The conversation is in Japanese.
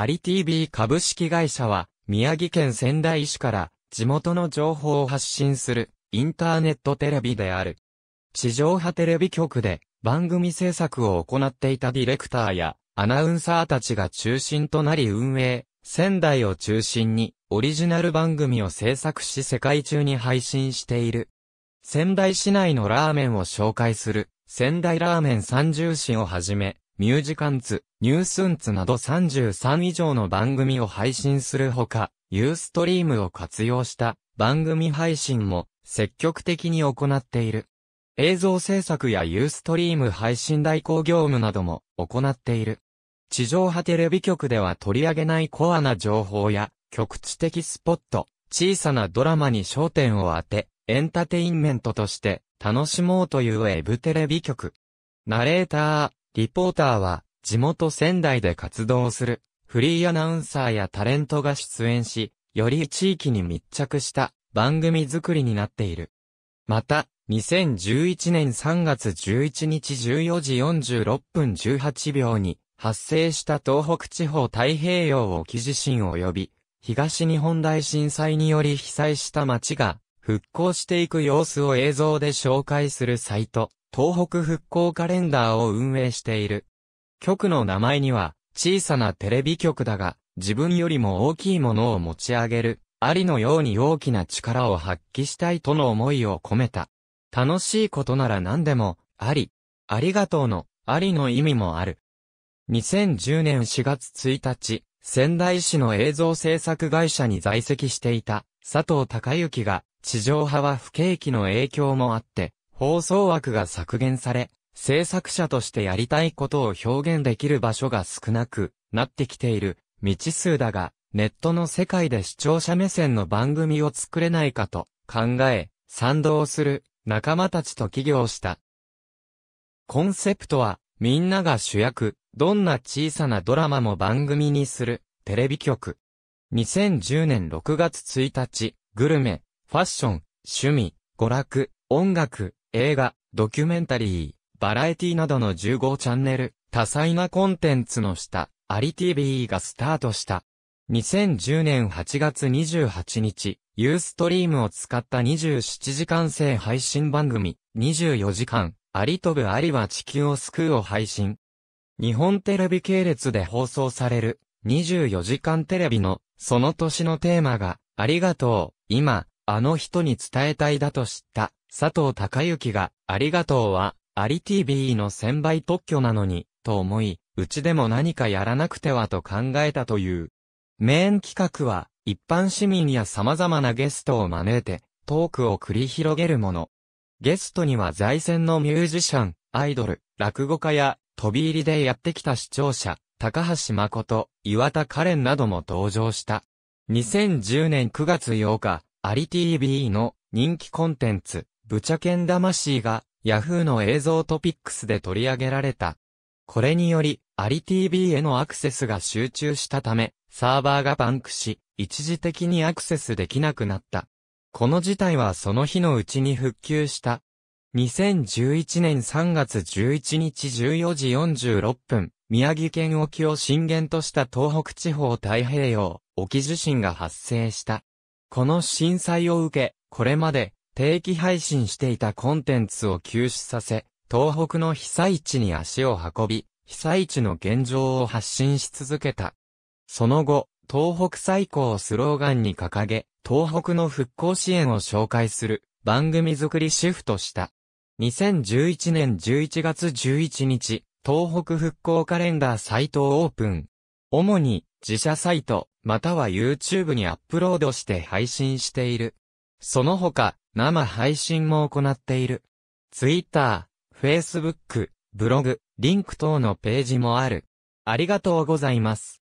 アリ TV 株式会社は、宮城県仙台市から地元の情報を発信するインターネットテレビである。地上波テレビ局で番組制作を行っていたディレクターやアナウンサーたちが中心となり運営、仙台を中心にオリジナル番組を制作し世界中に配信している。仙台市内のラーメンを紹介する仙台ラーメン三重市をはじめ、ミュージカンツ、ニュースンツなど33以上の番組を配信するほか、ユーストリームを活用した番組配信も積極的に行っている。映像制作やユーストリーム配信代行業務なども行っている。地上波テレビ局では取り上げないコアな情報や局地的スポット、小さなドラマに焦点を当て、エンターテインメントとして楽しもうというウェブテレビ局。ナレーター、リポーターは、地元仙台で活動する、フリーアナウンサーやタレントが出演し、より地域に密着した番組作りになっている。また、2011年3月11日14時46分18秒に発生した東北地方太平洋沖地震及び東日本大震災により被災した町が復興していく様子を映像で紹介するサイト東北復興カレンダーを運営している。局の名前には、小さなテレビ局だが、自分よりも大きいものを持ち上げる、ありのように大きな力を発揮したいとの思いを込めた。楽しいことなら何でも、あり。ありがとうの、ありの意味もある。2010年4月1日、仙台市の映像制作会社に在籍していた佐藤隆之が地上派は不景気の影響もあって放送枠が削減され、制作者としてやりたいことを表現できる場所が少なくなってきている未知数だが、ネットの世界で視聴者目線の番組を作れないかと考え、賛同する仲間たちと起業した。コンセプトは、みんなが主役、どんな小さなドラマも番組にする、テレビ局。2010年6月1日、グルメ、ファッション、趣味、娯楽、音楽、映画、ドキュメンタリー、バラエティなどの15チャンネル、多彩なコンテンツの下、アリ TV がスタートした。2010年8月28日、ユーストリームを使った27時間制配信番組、24時間、アリ飛ぶアリは地球を救うを配信。日本テレビ系列で放送される、24時間テレビの、その年のテーマが、ありがとう、今、あの人に伝えたいだと知った。佐藤隆之が、ありがとうは、アリ TV の専売特許なのに、と思い、うちでも何かやらなくてはと考えたという。メイン企画は、一般市民や様々なゲストを招いて、トークを繰り広げるもの。ゲストには在戦のミュージシャン、アイドル、落語家や、飛び入りでやってきた視聴者、高橋誠、岩田カレンなども登場した。2010年9月8日、アリ TV の人気コンテンツ、ブチャケン魂が、ヤフーの映像トピックスで取り上げられた。これにより、アリ TV へのアクセスが集中したため、サーバーがパンクし、一時的にアクセスできなくなった。この事態はその日のうちに復旧した。2011年3月11日14時46分、宮城県沖を震源とした東北地方太平洋、沖地震が発生した。この震災を受け、これまで定期配信していたコンテンツを休止させ、東北の被災地に足を運び、被災地の現状を発信し続けた。その後、東北最高をスローガンに掲げ、東北の復興支援を紹介する番組作りシフトした。2011年11月11日、東北復興カレンダーサイトをオープン。主に自社サイト、または YouTube にアップロードして配信している。その他、生配信も行っている。Twitter、Facebook、ブログ、リンク等のページもある。ありがとうございます。